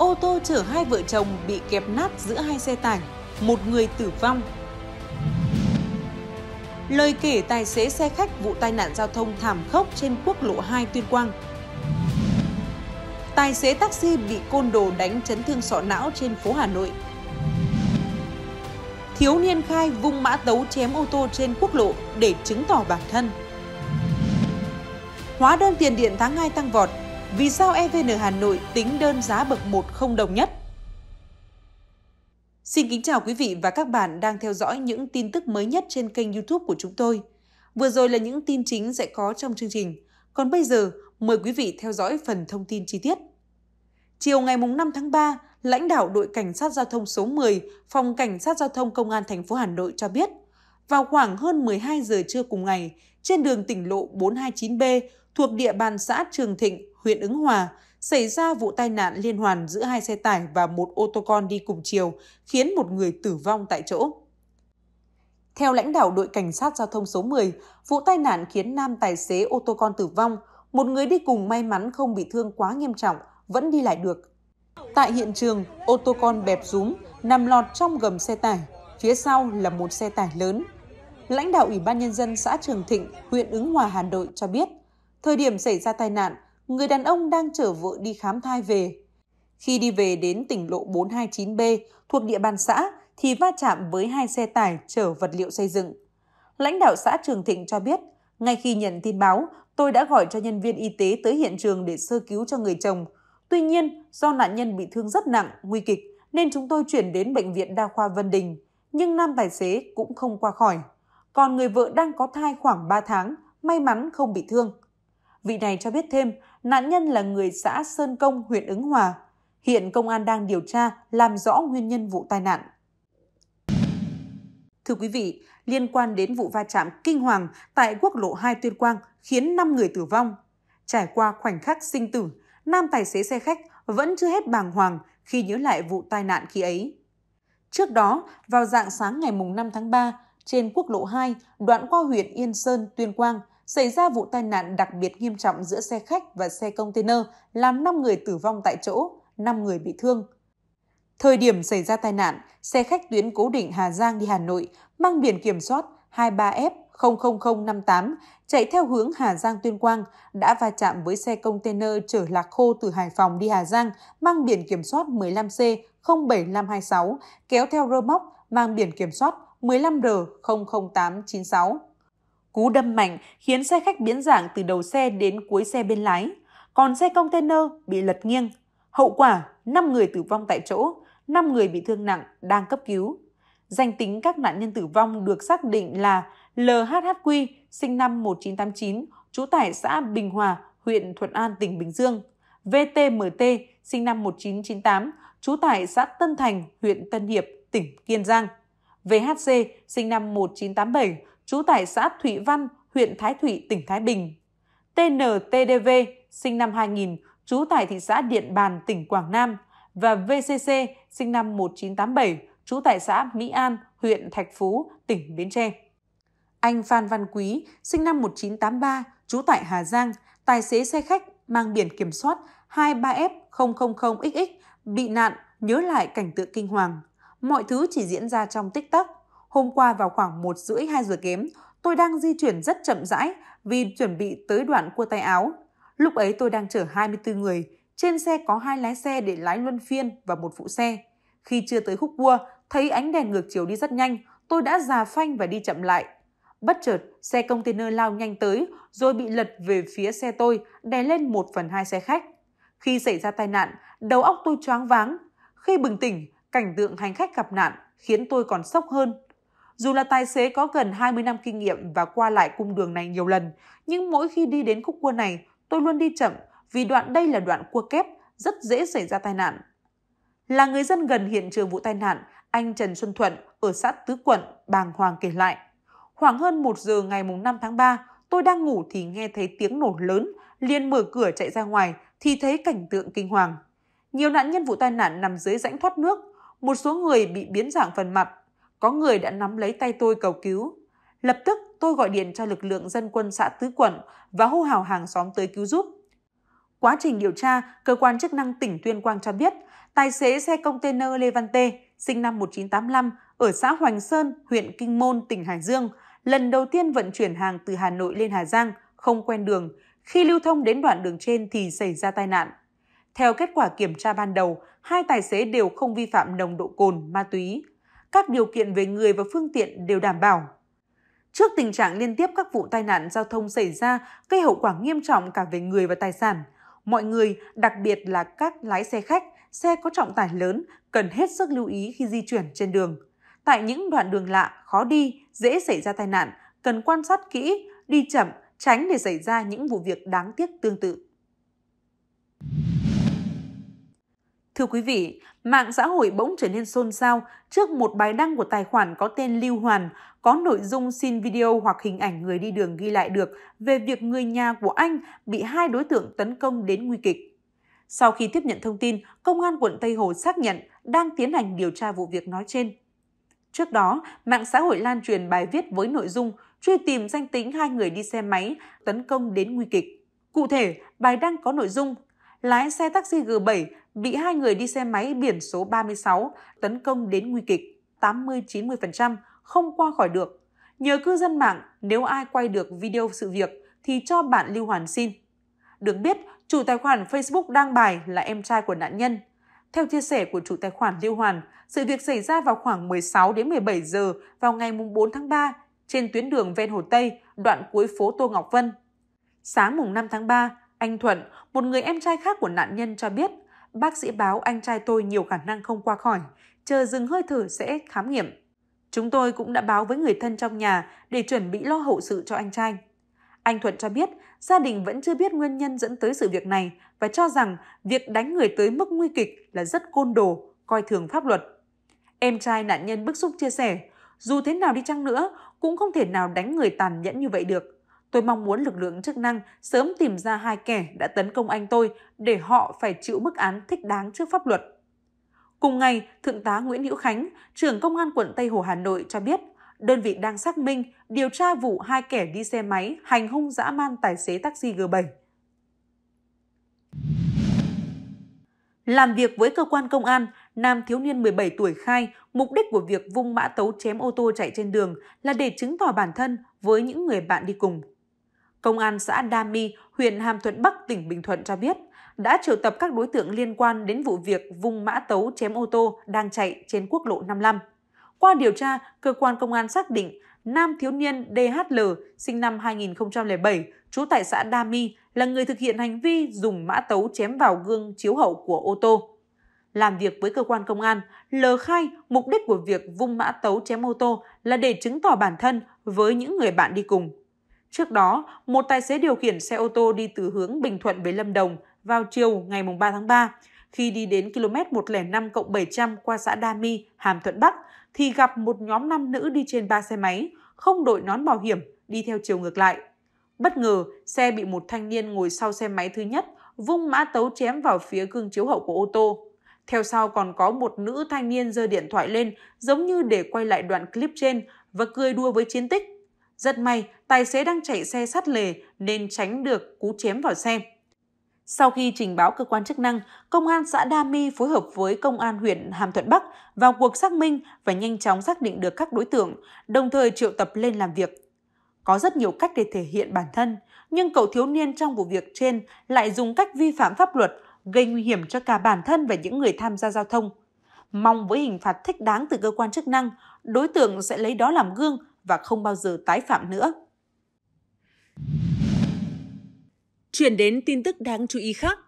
ô tô chở hai vợ chồng bị kẹp nát giữa hai xe tải, một người tử vong. Lời kể tài xế xe khách vụ tai nạn giao thông thảm khốc trên quốc lộ 2 Tuyên Quang. Tài xế taxi bị côn đồ đánh chấn thương sọ não trên phố Hà Nội. Thiếu niên khai vung mã tấu chém ô tô trên quốc lộ để chứng tỏ bản thân. Hóa đơn tiền điện tháng 2 tăng vọt, vì sao EVN Hà Nội tính đơn giá bậc 1 không đồng nhất? Xin kính chào quý vị và các bạn đang theo dõi những tin tức mới nhất trên kênh YouTube của chúng tôi. Vừa rồi là những tin chính sẽ có trong chương trình. Còn bây giờ, mời quý vị theo dõi phần thông tin chi tiết. Chiều ngày 5 tháng 3, lãnh đạo đội cảnh sát giao thông số 10, phòng cảnh sát giao thông công an thành phố Hà Nội cho biết, vào khoảng hơn 12 giờ trưa cùng ngày, trên đường tỉnh lộ 429B thuộc địa bàn xã Trường Thịnh, huyện Ứng Hòa, xảy ra vụ tai nạn liên hoàn giữa hai xe tải và một ô tô con đi cùng chiều, khiến một người tử vong tại chỗ. Theo lãnh đạo đội cảnh sát giao thông số 10, vụ tai nạn khiến nam tài xế ô tô con tử vong, một người đi cùng may mắn không bị thương quá nghiêm trọng, vẫn đi lại được. Tại hiện trường, ô tô con bẹp rúm, nằm lọt trong gầm xe tải, phía sau là một xe tải lớn. Lãnh đạo Ủy ban Nhân dân xã Trường Thịnh, huyện Ứng Hòa, Hà Nội cho biết, Thời điểm xảy ra tai nạn, người đàn ông đang chở vợ đi khám thai về. Khi đi về đến tỉnh lộ 429B thuộc địa bàn xã thì va chạm với hai xe tải chở vật liệu xây dựng. Lãnh đạo xã Trường Thịnh cho biết, ngay khi nhận tin báo, tôi đã gọi cho nhân viên y tế tới hiện trường để sơ cứu cho người chồng. Tuy nhiên, do nạn nhân bị thương rất nặng, nguy kịch, nên chúng tôi chuyển đến Bệnh viện Đa khoa Vân Đình. Nhưng nam tài xế cũng không qua khỏi. Còn người vợ đang có thai khoảng 3 tháng, may mắn không bị thương. Vị này cho biết thêm, nạn nhân là người xã Sơn Công, huyện Ứng Hòa. Hiện công an đang điều tra, làm rõ nguyên nhân vụ tai nạn. Thưa quý vị, liên quan đến vụ va chạm kinh hoàng tại quốc lộ 2 Tuyên Quang khiến 5 người tử vong. Trải qua khoảnh khắc sinh tử, nam tài xế xe khách vẫn chưa hết bàng hoàng khi nhớ lại vụ tai nạn khi ấy. Trước đó, vào dạng sáng ngày 5 tháng 3, trên quốc lộ 2, đoạn qua huyện Yên Sơn, Tuyên Quang, xảy ra vụ tai nạn đặc biệt nghiêm trọng giữa xe khách và xe container làm 5 người tử vong tại chỗ, 5 người bị thương. Thời điểm xảy ra tai nạn, xe khách tuyến cố định Hà Giang đi Hà Nội mang biển kiểm soát 23F00058 chạy theo hướng Hà Giang Tuyên Quang đã va chạm với xe container chở lạc khô từ Hải Phòng đi Hà Giang mang biển kiểm soát 15C07526 kéo theo rơ móc mang biển kiểm soát 15R00896. Cú đâm mạnh khiến xe khách biến dạng từ đầu xe đến cuối xe bên lái, còn xe container bị lật nghiêng. Hậu quả, 5 người tử vong tại chỗ, 5 người bị thương nặng đang cấp cứu. Danh tính các nạn nhân tử vong được xác định là LHHQ, sinh năm 1989, trú tại xã Bình Hòa, huyện Thuận An, tỉnh Bình Dương. VTMT, sinh năm 1998, trú tại xã Tân Thành, huyện Tân Hiệp, tỉnh Kiên Giang. VHC, sinh năm 1987, trú tại xã Thụy Văn, huyện Thái Thụy, tỉnh Thái Bình. TNTDV, sinh năm 2000, trú tại thị xã Điện Bàn, tỉnh Quảng Nam và VCC, sinh năm 1987, trú tại xã Mỹ An, huyện Thạch Phú, tỉnh Bến Tre. Anh Phan Văn Quý, sinh năm 1983, trú tại Hà Giang, tài xế xe khách mang biển kiểm soát 23F000XX, bị nạn nhớ lại cảnh tượng kinh hoàng. Mọi thứ chỉ diễn ra trong tích tắc, Hôm qua vào khoảng 1 rưỡi 2 giờ kém, tôi đang di chuyển rất chậm rãi vì chuẩn bị tới đoạn cua tay áo. Lúc ấy tôi đang chở 24 người, trên xe có hai lái xe để lái luân phiên và một phụ xe. Khi chưa tới khúc cua, thấy ánh đèn ngược chiều đi rất nhanh, tôi đã già phanh và đi chậm lại. Bất chợt, xe container lao nhanh tới rồi bị lật về phía xe tôi, đè lên một phần hai xe khách. Khi xảy ra tai nạn, đầu óc tôi choáng váng. Khi bừng tỉnh, cảnh tượng hành khách gặp nạn khiến tôi còn sốc hơn dù là tài xế có gần 20 năm kinh nghiệm và qua lại cung đường này nhiều lần, nhưng mỗi khi đi đến khúc cua này, tôi luôn đi chậm vì đoạn đây là đoạn cua kép, rất dễ xảy ra tai nạn. Là người dân gần hiện trường vụ tai nạn, anh Trần Xuân Thuận ở xã Tứ Quận, bàng hoàng kể lại. Khoảng hơn 1 giờ ngày 5 tháng 3, tôi đang ngủ thì nghe thấy tiếng nổ lớn, liền mở cửa chạy ra ngoài thì thấy cảnh tượng kinh hoàng. Nhiều nạn nhân vụ tai nạn nằm dưới rãnh thoát nước, một số người bị biến dạng phần mặt, có người đã nắm lấy tay tôi cầu cứu. Lập tức tôi gọi điện cho lực lượng dân quân xã Tứ quận và hô hào hàng xóm tới cứu giúp. Quá trình điều tra, cơ quan chức năng tỉnh Tuyên Quang cho biết, tài xế xe container Lê Văn Tê, sinh năm 1985, ở xã Hoành Sơn, huyện Kinh Môn, tỉnh Hải Dương, lần đầu tiên vận chuyển hàng từ Hà Nội lên Hà Giang, không quen đường. Khi lưu thông đến đoạn đường trên thì xảy ra tai nạn. Theo kết quả kiểm tra ban đầu, hai tài xế đều không vi phạm nồng độ cồn, ma túy các điều kiện về người và phương tiện đều đảm bảo. Trước tình trạng liên tiếp các vụ tai nạn giao thông xảy ra gây hậu quả nghiêm trọng cả về người và tài sản, mọi người, đặc biệt là các lái xe khách, xe có trọng tải lớn cần hết sức lưu ý khi di chuyển trên đường. Tại những đoạn đường lạ, khó đi, dễ xảy ra tai nạn, cần quan sát kỹ, đi chậm, tránh để xảy ra những vụ việc đáng tiếc tương tự. Thưa quý vị, mạng xã hội bỗng trở nên xôn xao trước một bài đăng của tài khoản có tên Lưu Hoàn có nội dung xin video hoặc hình ảnh người đi đường ghi lại được về việc người nhà của anh bị hai đối tượng tấn công đến nguy kịch. Sau khi tiếp nhận thông tin, Công an quận Tây Hồ xác nhận đang tiến hành điều tra vụ việc nói trên. Trước đó, mạng xã hội lan truyền bài viết với nội dung truy tìm danh tính hai người đi xe máy tấn công đến nguy kịch. Cụ thể, bài đăng có nội dung lái xe taxi G7 bị hai người đi xe máy biển số 36 tấn công đến nguy kịch, 80-90% không qua khỏi được. Nhờ cư dân mạng, nếu ai quay được video sự việc thì cho bạn Lưu Hoàn xin. Được biết, chủ tài khoản Facebook đăng bài là em trai của nạn nhân. Theo chia sẻ của chủ tài khoản Lưu Hoàn, sự việc xảy ra vào khoảng 16 đến 17 giờ vào ngày 4 tháng 3 trên tuyến đường ven Hồ Tây, đoạn cuối phố Tô Ngọc Vân. Sáng mùng 5 tháng 3, anh Thuận, một người em trai khác của nạn nhân cho biết bác sĩ báo anh trai tôi nhiều khả năng không qua khỏi, chờ dừng hơi thở sẽ khám nghiệm. Chúng tôi cũng đã báo với người thân trong nhà để chuẩn bị lo hậu sự cho anh trai. Anh Thuận cho biết gia đình vẫn chưa biết nguyên nhân dẫn tới sự việc này và cho rằng việc đánh người tới mức nguy kịch là rất côn đồ, coi thường pháp luật. Em trai nạn nhân bức xúc chia sẻ, dù thế nào đi chăng nữa cũng không thể nào đánh người tàn nhẫn như vậy được. Tôi mong muốn lực lượng chức năng sớm tìm ra hai kẻ đã tấn công anh tôi để họ phải chịu mức án thích đáng trước pháp luật. Cùng ngày, Thượng tá Nguyễn Hữu Khánh, trưởng Công an quận Tây Hồ Hà Nội cho biết, đơn vị đang xác minh điều tra vụ hai kẻ đi xe máy hành hung dã man tài xế taxi G7. Làm việc với cơ quan công an, nam thiếu niên 17 tuổi khai mục đích của việc vung mã tấu chém ô tô chạy trên đường là để chứng tỏ bản thân với những người bạn đi cùng. Công an xã Đa Mi, huyện Hàm Thuận Bắc, tỉnh Bình Thuận cho biết đã triệu tập các đối tượng liên quan đến vụ việc vùng mã tấu chém ô tô đang chạy trên quốc lộ 55. Qua điều tra, cơ quan công an xác định nam thiếu niên DHL sinh năm 2007, trú tại xã Đa Mi là người thực hiện hành vi dùng mã tấu chém vào gương chiếu hậu của ô tô. Làm việc với cơ quan công an, L khai mục đích của việc vung mã tấu chém ô tô là để chứng tỏ bản thân với những người bạn đi cùng. Trước đó, một tài xế điều khiển xe ô tô đi từ hướng Bình Thuận về Lâm Đồng vào chiều ngày 3 tháng 3. Khi đi đến km 105 700 qua xã Đa Mi, Hàm Thuận Bắc, thì gặp một nhóm nam nữ đi trên ba xe máy, không đội nón bảo hiểm, đi theo chiều ngược lại. Bất ngờ, xe bị một thanh niên ngồi sau xe máy thứ nhất vung mã tấu chém vào phía gương chiếu hậu của ô tô. Theo sau còn có một nữ thanh niên giơ điện thoại lên giống như để quay lại đoạn clip trên và cười đua với chiến tích. Rất may, tài xế đang chạy xe sát lề nên tránh được cú chém vào xe. Sau khi trình báo cơ quan chức năng, Công an xã Đa Mi phối hợp với Công an huyện Hàm Thuận Bắc vào cuộc xác minh và nhanh chóng xác định được các đối tượng, đồng thời triệu tập lên làm việc. Có rất nhiều cách để thể hiện bản thân, nhưng cậu thiếu niên trong vụ việc trên lại dùng cách vi phạm pháp luật gây nguy hiểm cho cả bản thân và những người tham gia giao thông. Mong với hình phạt thích đáng từ cơ quan chức năng, đối tượng sẽ lấy đó làm gương và không bao giờ tái phạm nữa. Chuyển đến tin tức đáng chú ý khác.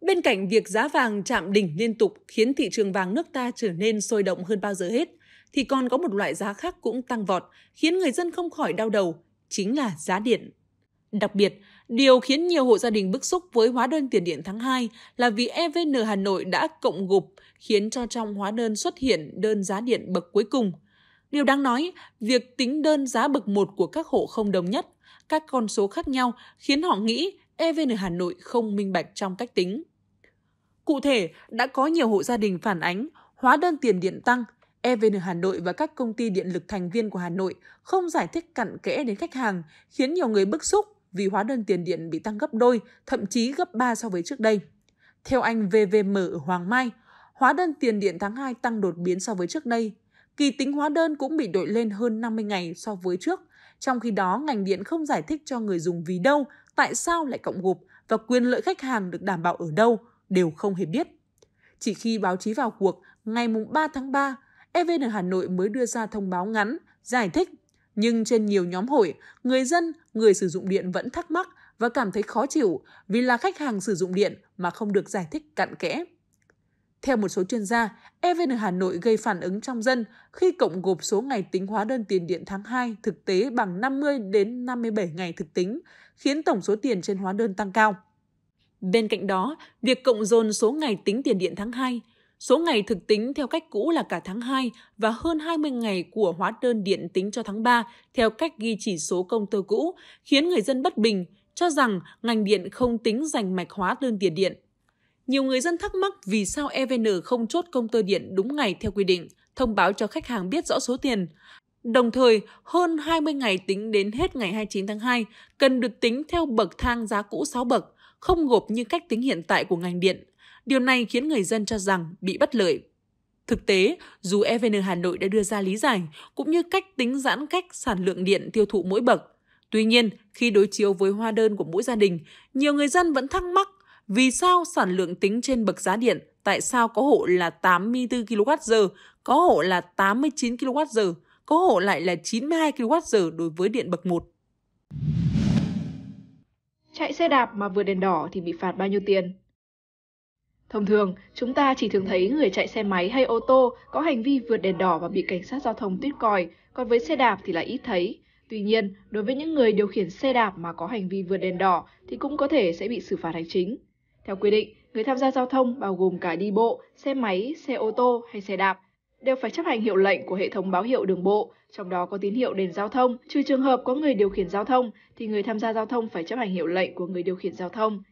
Bên cạnh việc giá vàng chạm đỉnh liên tục khiến thị trường vàng nước ta trở nên sôi động hơn bao giờ hết, thì còn có một loại giá khác cũng tăng vọt, khiến người dân không khỏi đau đầu, chính là giá điện. Đặc biệt, điều khiến nhiều hộ gia đình bức xúc với hóa đơn tiền điện tháng 2 là vì EVN Hà Nội đã cộng gục khiến cho trong hóa đơn xuất hiện đơn giá điện bậc cuối cùng – Điều đáng nói, việc tính đơn giá bậc 1 của các hộ không đồng nhất, các con số khác nhau khiến họ nghĩ EVN Hà Nội không minh bạch trong cách tính. Cụ thể, đã có nhiều hộ gia đình phản ánh hóa đơn tiền điện tăng, EVN Hà Nội và các công ty điện lực thành viên của Hà Nội không giải thích cặn kẽ đến khách hàng, khiến nhiều người bức xúc vì hóa đơn tiền điện bị tăng gấp đôi, thậm chí gấp 3 so với trước đây. Theo anh VVM ở Hoàng Mai, hóa đơn tiền điện tháng 2 tăng đột biến so với trước đây Kỳ tính hóa đơn cũng bị đội lên hơn 50 ngày so với trước. Trong khi đó, ngành điện không giải thích cho người dùng vì đâu, tại sao lại cộng gộp và quyền lợi khách hàng được đảm bảo ở đâu đều không hề biết. Chỉ khi báo chí vào cuộc, ngày 3 tháng 3, EVN Hà Nội mới đưa ra thông báo ngắn, giải thích. Nhưng trên nhiều nhóm hội, người dân, người sử dụng điện vẫn thắc mắc và cảm thấy khó chịu vì là khách hàng sử dụng điện mà không được giải thích cặn kẽ. Theo một số chuyên gia, EVN Hà Nội gây phản ứng trong dân khi cộng gộp số ngày tính hóa đơn tiền điện tháng 2 thực tế bằng 50 đến 57 ngày thực tính, khiến tổng số tiền trên hóa đơn tăng cao. Bên cạnh đó, việc cộng dồn số ngày tính tiền điện tháng 2, số ngày thực tính theo cách cũ là cả tháng 2 và hơn 20 ngày của hóa đơn điện tính cho tháng 3 theo cách ghi chỉ số công tơ cũ, khiến người dân bất bình, cho rằng ngành điện không tính giành mạch hóa đơn tiền điện. Nhiều người dân thắc mắc vì sao EVN không chốt công tơ điện đúng ngày theo quy định, thông báo cho khách hàng biết rõ số tiền. Đồng thời, hơn 20 ngày tính đến hết ngày 29 tháng 2 cần được tính theo bậc thang giá cũ 6 bậc, không gộp như cách tính hiện tại của ngành điện. Điều này khiến người dân cho rằng bị bất lợi. Thực tế, dù EVN Hà Nội đã đưa ra lý giải cũng như cách tính giãn cách sản lượng điện tiêu thụ mỗi bậc, tuy nhiên khi đối chiếu với hóa đơn của mỗi gia đình, nhiều người dân vẫn thắc mắc vì sao sản lượng tính trên bậc giá điện? Tại sao có hộ là 84 kWh, có hộ là 89 kWh, có hộ lại là 92 kWh đối với điện bậc 1? Chạy xe đạp mà vừa đèn đỏ thì bị phạt bao nhiêu tiền? Thông thường, chúng ta chỉ thường thấy người chạy xe máy hay ô tô có hành vi vượt đèn đỏ và bị cảnh sát giao thông tuyết còi, còn với xe đạp thì lại ít thấy. Tuy nhiên, đối với những người điều khiển xe đạp mà có hành vi vượt đèn đỏ thì cũng có thể sẽ bị xử phạt hành chính. Theo quy định, người tham gia giao thông bao gồm cả đi bộ, xe máy, xe ô tô hay xe đạp đều phải chấp hành hiệu lệnh của hệ thống báo hiệu đường bộ, trong đó có tín hiệu đèn giao thông. Trừ trường hợp có người điều khiển giao thông thì người tham gia giao thông phải chấp hành hiệu lệnh của người điều khiển giao thông.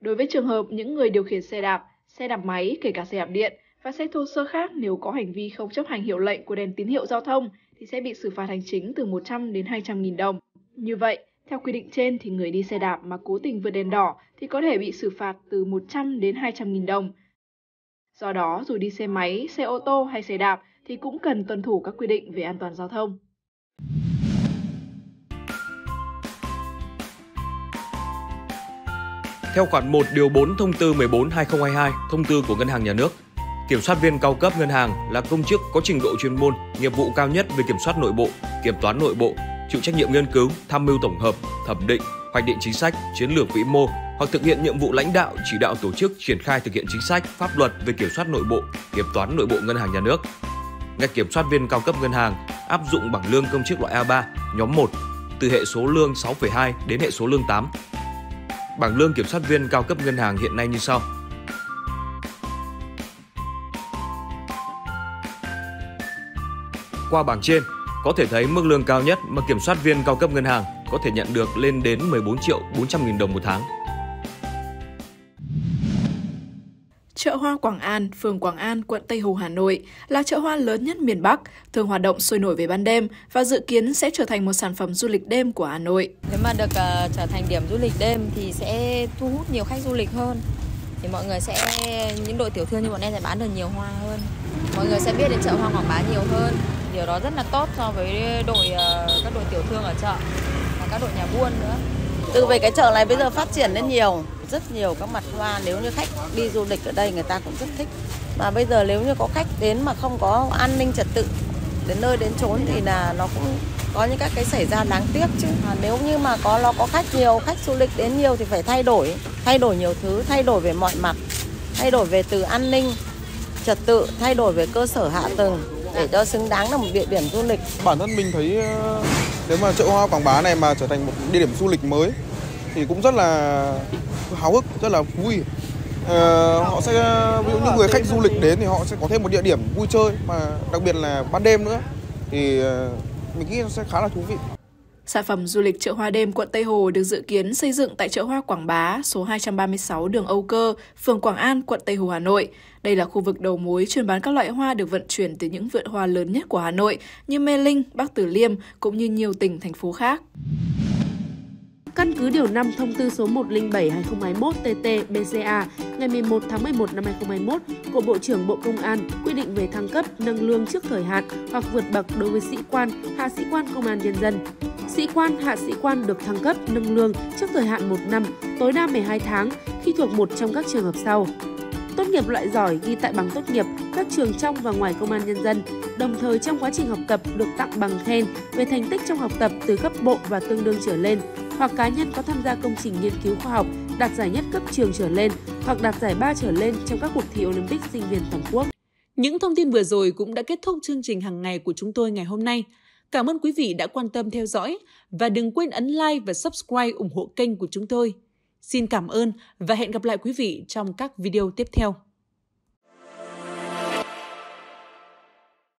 Đối với trường hợp những người điều khiển xe đạp, xe đạp máy kể cả xe đạp điện và xe thô sơ khác nếu có hành vi không chấp hành hiệu lệnh của đèn tín hiệu giao thông thì sẽ bị xử phạt hành chính từ 100 đến 200 nghìn đồng. Như vậy, theo quy định trên thì người đi xe đạp mà cố tình vượt đèn đỏ thì có thể bị xử phạt từ 100 đến 200 nghìn đồng. Do đó, dù đi xe máy, xe ô tô hay xe đạp thì cũng cần tuân thủ các quy định về an toàn giao thông. Theo khoản 1 điều 4 thông tư 14/2022, thông tư của Ngân hàng Nhà nước, kiểm soát viên cao cấp ngân hàng là công chức có trình độ chuyên môn, nghiệp vụ cao nhất về kiểm soát nội bộ, kiểm toán nội bộ, chịu trách nhiệm nghiên cứu, tham mưu tổng hợp, thẩm định, hoạch định chính sách, chiến lược vĩ mô hoặc thực hiện nhiệm vụ lãnh đạo, chỉ đạo tổ chức triển khai thực hiện chính sách, pháp luật về kiểm soát nội bộ, kiểm toán nội bộ ngân hàng nhà nước. Ngạch kiểm soát viên cao cấp ngân hàng áp dụng bảng lương công chức loại A3, nhóm 1, từ hệ số lương 6,2 đến hệ số lương 8. Bảng lương kiểm soát viên cao cấp ngân hàng hiện nay như sau: Qua bảng trên, có thể thấy mức lương cao nhất mà kiểm soát viên cao cấp ngân hàng có thể nhận được lên đến 14 triệu 400 nghìn đồng một tháng. Chợ hoa Quảng An, phường Quảng An, quận Tây Hồ, Hà Nội là chợ hoa lớn nhất miền Bắc, thường hoạt động sôi nổi về ban đêm và dự kiến sẽ trở thành một sản phẩm du lịch đêm của Hà Nội. Nếu mà được uh, trở thành điểm du lịch đêm thì sẽ thu hút nhiều khách du lịch hơn. Thì mọi người sẽ những đội tiểu thương như bọn em sẽ bán được nhiều hoa hơn. Mọi người sẽ biết đến chợ hoa Quảng Bá nhiều hơn điều đó rất là tốt so với đội ờ, các đội tiểu thương ở chợ và các đội nhà buôn nữa từ về cái chợ này bây giờ phát triển lên nhiều rất nhiều các mặt hoa nếu như khách đi du lịch ở đây người ta cũng rất thích mà bây giờ nếu như có khách đến mà không có an ninh trật tự đến nơi đến chốn thì là nó cũng có những các cái xảy ra đáng tiếc chứ à, nếu như mà có nó có khách nhiều khách du lịch đến nhiều thì phải thay đổi thay đổi nhiều thứ thay đổi về mọi mặt thay đổi về từ an ninh trật tự thay đổi về cơ sở hạ tầng để cho xứng đáng là một địa điểm du lịch. Bản thân mình thấy ờ, nếu mà chợ hoa Quảng Bá này mà trở thành một địa điểm du lịch mới thì cũng rất là háo hức, rất là vui. À, họ sẽ ví dụ những người khách du lịch đến thì họ sẽ có thêm một địa điểm vui chơi mà đặc biệt là ban đêm nữa thì ờ, mình nghĩ nó sẽ khá là thú vị. Sản phẩm du lịch chợ hoa đêm quận Tây Hồ được dự kiến xây dựng tại chợ hoa Quảng Bá số 236 đường Âu Cơ, phường Quảng An, quận Tây Hồ, Hà Nội. Đây là khu vực đầu mối chuyên bán các loại hoa được vận chuyển từ những vườn hoa lớn nhất của Hà Nội như Mê Linh, Bắc Tử Liêm cũng như nhiều tỉnh, thành phố khác. Căn cứ điều 5 thông tư số 107-2021-TT-BCA ngày 11 tháng 11 năm 2021 của Bộ trưởng Bộ Công an quy định về thăng cấp, nâng lương trước thời hạn hoặc vượt bậc đối với sĩ quan, hạ sĩ quan công an nhân dân. Sĩ quan, hạ sĩ quan được thăng cấp, nâng lương trước thời hạn 1 năm, tối đa 12 tháng khi thuộc một trong các trường hợp sau tốt nghiệp loại giỏi ghi tại bằng tốt nghiệp các trường trong và ngoài công an nhân dân, đồng thời trong quá trình học tập được tặng bằng khen về thành tích trong học tập từ cấp bộ và tương đương trở lên hoặc cá nhân có tham gia công trình nghiên cứu khoa học đạt giải nhất cấp trường trở lên hoặc đạt giải ba trở lên trong các cuộc thi Olympic sinh viên toàn quốc. Những thông tin vừa rồi cũng đã kết thúc chương trình hàng ngày của chúng tôi ngày hôm nay. Cảm ơn quý vị đã quan tâm theo dõi và đừng quên ấn like và subscribe ủng hộ kênh của chúng tôi. Xin cảm ơn và hẹn gặp lại quý vị trong các video tiếp theo.